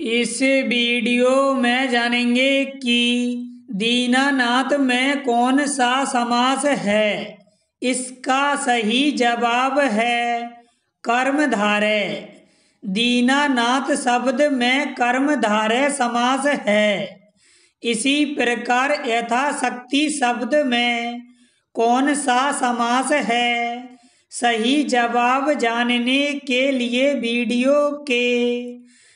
इस वीडियो में जानेंगे कि दीनानाथ में कौन सा समास है इसका सही जवाब है धारे दीनानाथ शब्द में धारे समास है इसी प्रकार यथाशक्ति शब्द में कौन सा समास है सही जवाब जानने के लिए वीडियो के